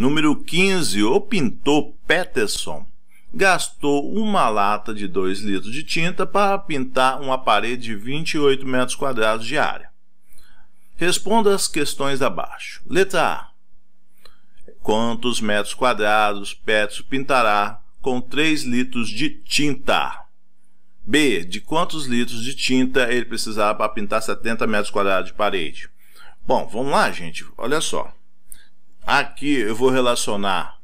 Número 15, o pintor Peterson gastou uma lata de 2 litros de tinta para pintar uma parede de 28 metros quadrados de área. Responda as questões abaixo. Letra A. Quantos metros quadrados Peterson pintará com 3 litros de tinta? B. De quantos litros de tinta ele precisará para pintar 70 metros quadrados de parede? Bom, vamos lá, gente. Olha só. Aqui eu vou relacionar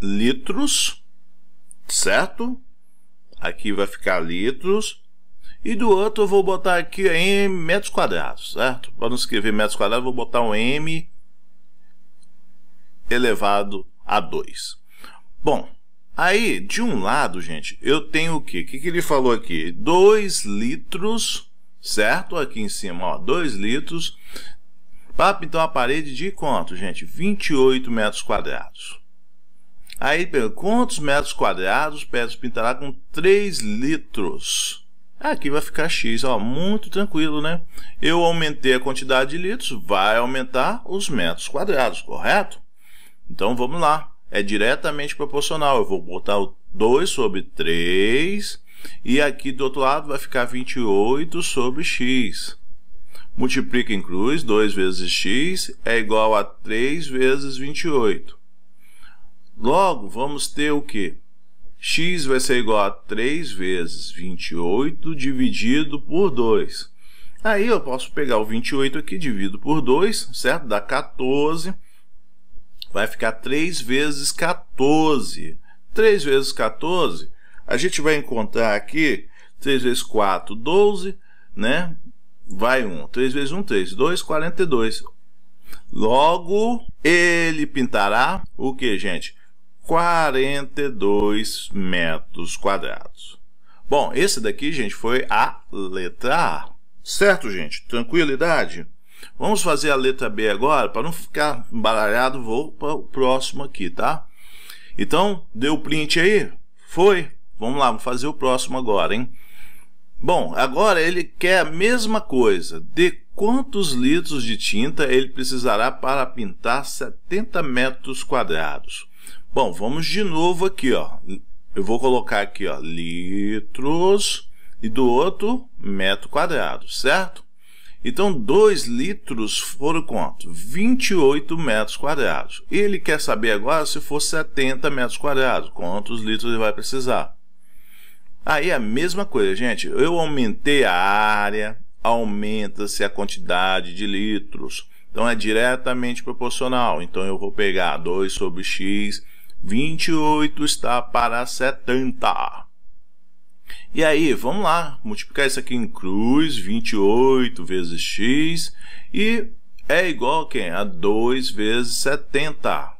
litros, certo? Aqui vai ficar litros. E do outro eu vou botar aqui em metros quadrados, certo? Para não escrever metros quadrados, eu vou botar um m elevado a 2. Bom, aí de um lado, gente, eu tenho o quê? O que, que ele falou aqui? 2 litros, certo? Aqui em cima, ó, 2 litros para então a parede de quanto, gente? 28 metros quadrados. Aí, quantos metros quadrados Petros pintará com 3 litros? Aqui vai ficar X, ó, muito tranquilo, né? Eu aumentei a quantidade de litros, vai aumentar os metros quadrados, correto? Então, vamos lá. É diretamente proporcional. Eu vou botar o 2 sobre 3 e aqui do outro lado vai ficar 28 sobre X. Multiplica em cruz, 2 vezes x é igual a 3 vezes 28. Logo, vamos ter o quê? x vai ser igual a 3 vezes 28 dividido por 2. Aí eu posso pegar o 28 aqui, divido por 2, certo? Dá 14. Vai ficar 3 vezes 14. 3 vezes 14, a gente vai encontrar aqui 3 vezes 4, 12, né? vai 1. 3 vezes 1, 3. 2, 42. Logo, ele pintará o que, gente? 42 metros quadrados. Bom, esse daqui, gente, foi a letra A. Certo, gente? Tranquilidade? Vamos fazer a letra B agora, para não ficar embaralhado, vou para o próximo aqui, tá? Então, deu print aí? Foi? Vamos lá, vamos fazer o próximo agora, hein? Bom, agora ele quer a mesma coisa. De quantos litros de tinta ele precisará para pintar 70 metros quadrados? Bom, vamos de novo aqui, ó. Eu vou colocar aqui, ó, litros e do outro metro quadrado, certo? Então, 2 litros foram quanto? 28 metros quadrados. Ele quer saber agora se for 70 metros quadrados, quantos litros ele vai precisar. Aí a mesma coisa, gente. Eu aumentei a área, aumenta-se a quantidade de litros. Então é diretamente proporcional. Então eu vou pegar 2 sobre x, 28 está para 70. E aí, vamos lá, multiplicar isso aqui em cruz, 28 vezes x, e é igual a quem? A 2 vezes 70.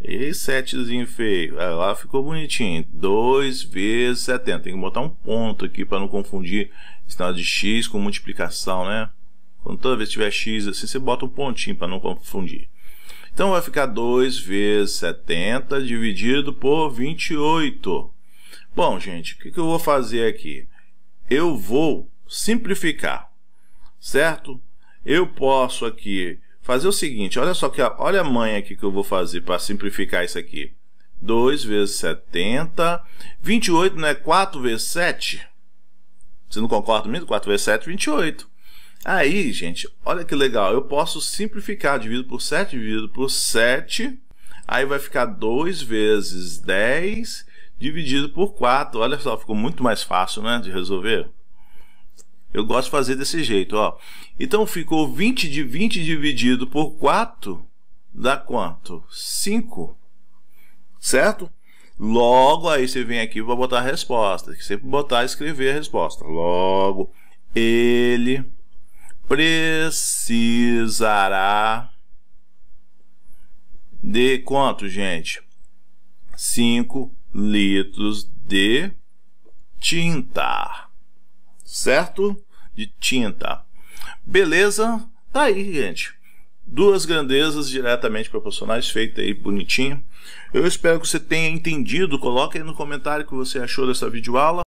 E setezinho feio. É, lá ficou bonitinho. 2 vezes 70. Tem que botar um ponto aqui para não confundir sinal de x com multiplicação, né? Quando toda vez tiver x assim, você bota um pontinho para não confundir. Então vai ficar 2 vezes 70 dividido por 28. Bom, gente, o que, que eu vou fazer aqui? Eu vou simplificar, certo? Eu posso aqui fazer o seguinte, olha só que olha a manha aqui que eu vou fazer para simplificar isso aqui. 2 vezes 70, 28 não é 4 vezes 7? Você não concorda comigo? 4 vezes 7, 28. Aí, gente, olha que legal, eu posso simplificar, divido por 7, divido por 7, aí vai ficar 2 vezes 10 dividido por 4. Olha só, ficou muito mais fácil, né, de resolver. Eu gosto de fazer desse jeito, ó. Então ficou 20 de 20 dividido por 4 dá quanto? 5. Certo? Logo aí você vem aqui para botar a resposta, que sempre botar escrever a resposta. Logo ele precisará de quanto, gente? 5 litros de tinta certo? De tinta. Beleza? Tá aí, gente. Duas grandezas diretamente proporcionais, feita aí bonitinho. Eu espero que você tenha entendido. Coloque aí no comentário o que você achou dessa videoaula.